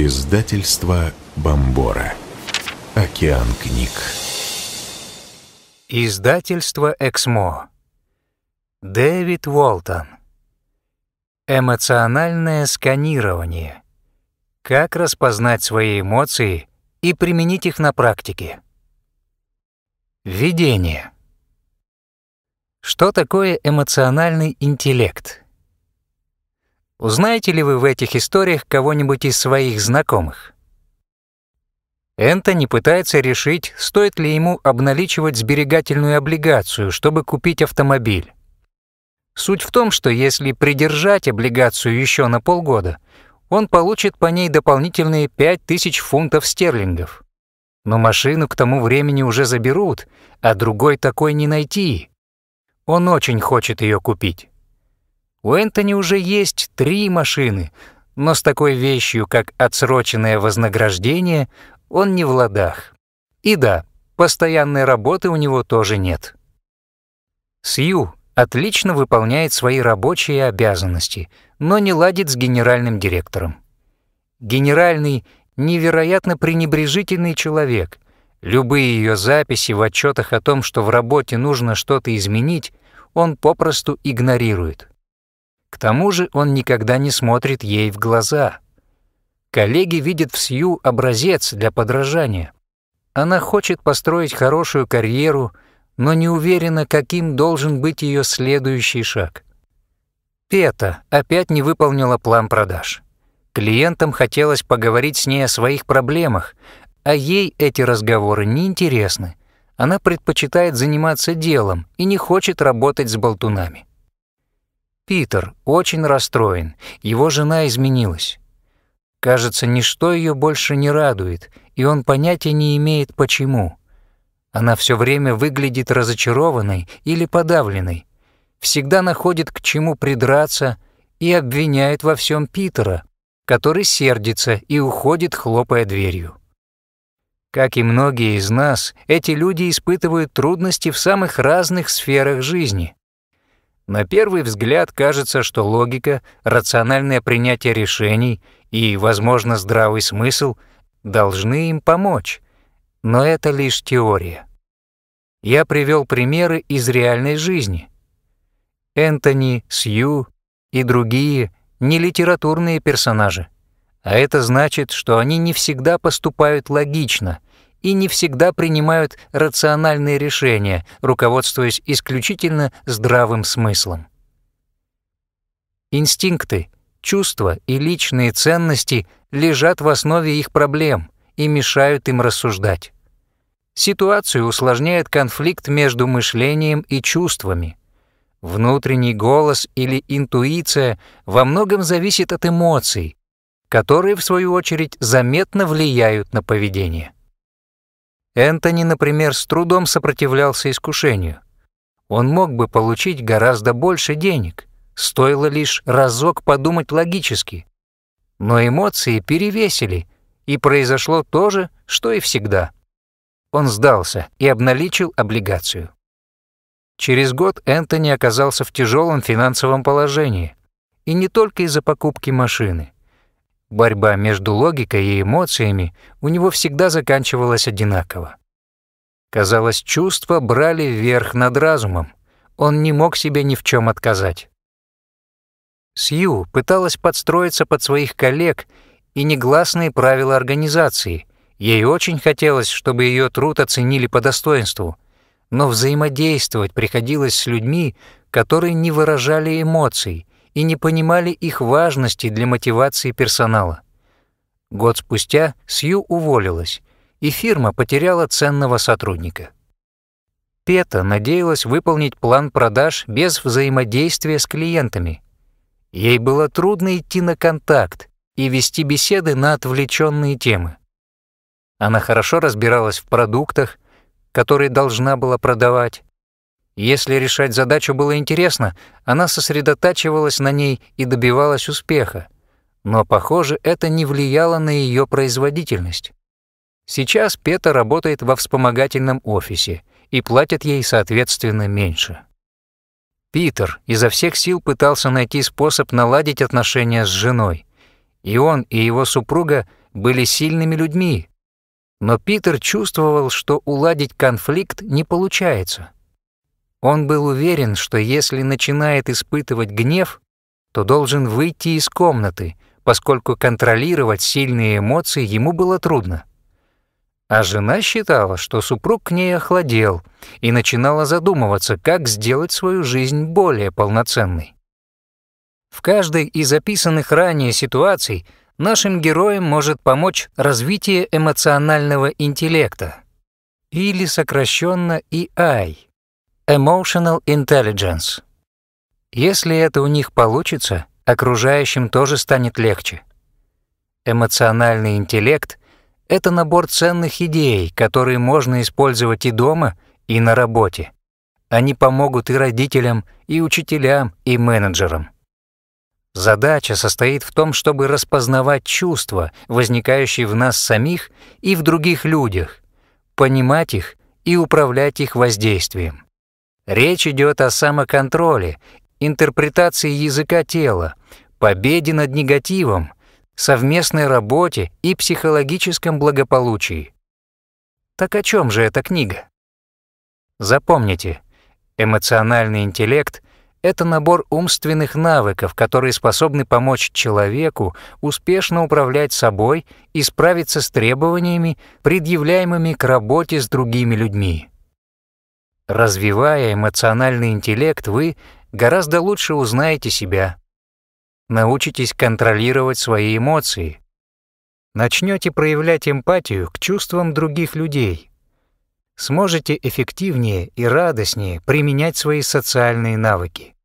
Издательство Бомбора. Океан книг. Издательство Эксмо. Дэвид Уолтон. Эмоциональное сканирование. Как распознать свои эмоции и применить их на практике. Введение. Что такое эмоциональный интеллект? Узнаете ли вы в этих историях кого-нибудь из своих знакомых? Энтони пытается решить, стоит ли ему обналичивать сберегательную облигацию, чтобы купить автомобиль. Суть в том, что если придержать облигацию еще на полгода, он получит по ней дополнительные 5000 фунтов стерлингов. Но машину к тому времени уже заберут, а другой такой не найти. Он очень хочет ее купить. У Энтони уже есть три машины, но с такой вещью, как отсроченное вознаграждение, он не в ладах. И да, постоянной работы у него тоже нет. Сью отлично выполняет свои рабочие обязанности, но не ладит с генеральным директором. Генеральный — невероятно пренебрежительный человек. Любые ее записи в отчетах о том, что в работе нужно что-то изменить, он попросту игнорирует. К тому же он никогда не смотрит ей в глаза. Коллеги видят в Сью образец для подражания. Она хочет построить хорошую карьеру, но не уверена, каким должен быть ее следующий шаг. Пета опять не выполнила план продаж. Клиентам хотелось поговорить с ней о своих проблемах, а ей эти разговоры не интересны. Она предпочитает заниматься делом и не хочет работать с болтунами. Питер очень расстроен, его жена изменилась. Кажется, ничто ее больше не радует, и он понятия не имеет почему. Она все время выглядит разочарованной или подавленной, всегда находит к чему придраться и обвиняет во всем Питера, который сердится и уходит, хлопая дверью. Как и многие из нас, эти люди испытывают трудности в самых разных сферах жизни. На первый взгляд кажется, что логика, рациональное принятие решений и, возможно, здравый смысл должны им помочь. Но это лишь теория. Я привел примеры из реальной жизни. Энтони, Сью и другие не литературные персонажи. А это значит, что они не всегда поступают логично и не всегда принимают рациональные решения, руководствуясь исключительно здравым смыслом. Инстинкты, чувства и личные ценности лежат в основе их проблем и мешают им рассуждать. Ситуацию усложняет конфликт между мышлением и чувствами. Внутренний голос или интуиция во многом зависит от эмоций, которые, в свою очередь, заметно влияют на поведение. Энтони, например, с трудом сопротивлялся искушению. Он мог бы получить гораздо больше денег, стоило лишь разок подумать логически. Но эмоции перевесили, и произошло то же, что и всегда. Он сдался и обналичил облигацию. Через год Энтони оказался в тяжелом финансовом положении, и не только из-за покупки машины – Борьба между логикой и эмоциями у него всегда заканчивалась одинаково. Казалось, чувства брали верх над разумом. Он не мог себе ни в чем отказать. Сью пыталась подстроиться под своих коллег и негласные правила организации. Ей очень хотелось, чтобы ее труд оценили по достоинству, но взаимодействовать приходилось с людьми, которые не выражали эмоций — и не понимали их важности для мотивации персонала. Год спустя Сью уволилась, и фирма потеряла ценного сотрудника. Пета надеялась выполнить план продаж без взаимодействия с клиентами. Ей было трудно идти на контакт и вести беседы на отвлеченные темы. Она хорошо разбиралась в продуктах, которые должна была продавать, если решать задачу было интересно, она сосредотачивалась на ней и добивалась успеха. Но, похоже, это не влияло на ее производительность. Сейчас Пета работает во вспомогательном офисе и платят ей, соответственно, меньше. Питер изо всех сил пытался найти способ наладить отношения с женой. И он, и его супруга были сильными людьми. Но Питер чувствовал, что уладить конфликт не получается — он был уверен, что если начинает испытывать гнев, то должен выйти из комнаты, поскольку контролировать сильные эмоции ему было трудно. А жена считала, что супруг к ней охладел и начинала задумываться, как сделать свою жизнь более полноценной. В каждой из описанных ранее ситуаций нашим героям может помочь развитие эмоционального интеллекта, или сокращенно ИАИ, Emotional Intelligence. Если это у них получится, окружающим тоже станет легче. Эмоциональный интеллект — это набор ценных идей, которые можно использовать и дома, и на работе. Они помогут и родителям, и учителям, и менеджерам. Задача состоит в том, чтобы распознавать чувства, возникающие в нас самих и в других людях, понимать их и управлять их воздействием. Речь идет о самоконтроле, интерпретации языка тела, победе над негативом, совместной работе и психологическом благополучии. Так о чем же эта книга? Запомните, эмоциональный интеллект — это набор умственных навыков, которые способны помочь человеку успешно управлять собой и справиться с требованиями, предъявляемыми к работе с другими людьми. Развивая эмоциональный интеллект, вы гораздо лучше узнаете себя, научитесь контролировать свои эмоции, начнете проявлять эмпатию к чувствам других людей, сможете эффективнее и радостнее применять свои социальные навыки.